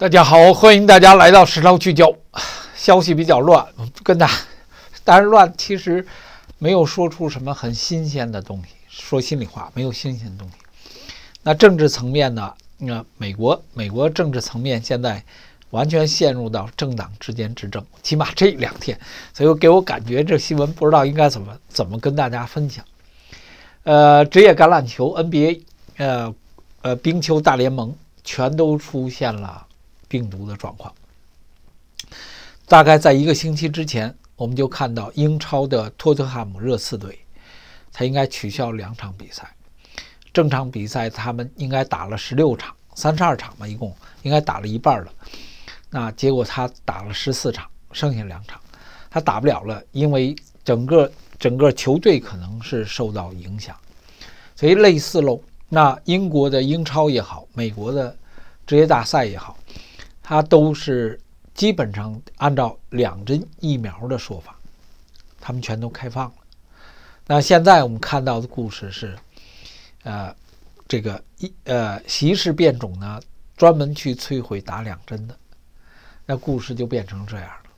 大家好，欢迎大家来到《时事聚焦》。消息比较乱，跟大当然乱，其实没有说出什么很新鲜的东西。说心里话，没有新鲜的东西。那政治层面呢？那美国，美国政治层面现在完全陷入到政党之间之争，起码这两天。所以我给我感觉，这新闻不知道应该怎么怎么跟大家分享。呃，职业橄榄球、NBA，呃呃，冰球大联盟，全都出现了。病毒的状况，大概在一个星期之前，我们就看到英超的托特汉姆热刺队，他应该取消两场比赛。正常比赛他们应该打了十六场，三十二场吧，一共应该打了一半了。那结果他打了十四场，剩下两场他打不了了，因为整个整个球队可能是受到影响。所以类似喽，那英国的英超也好，美国的职业大赛也好。它都是基本上按照两针疫苗的说法，他们全都开放了。那现在我们看到的故事是，呃，这个一呃，习氏变种呢，专门去摧毁打两针的，那故事就变成这样了。